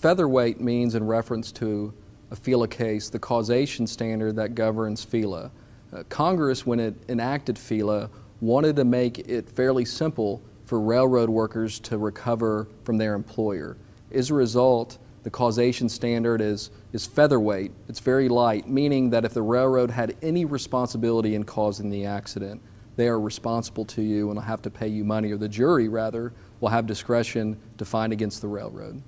Featherweight means in reference to a FELA case, the causation standard that governs FELA. Uh, Congress, when it enacted FELA, wanted to make it fairly simple for railroad workers to recover from their employer. As a result, the causation standard is, is featherweight, it's very light, meaning that if the railroad had any responsibility in causing the accident, they are responsible to you and will have to pay you money, or the jury, rather, will have discretion to find against the railroad.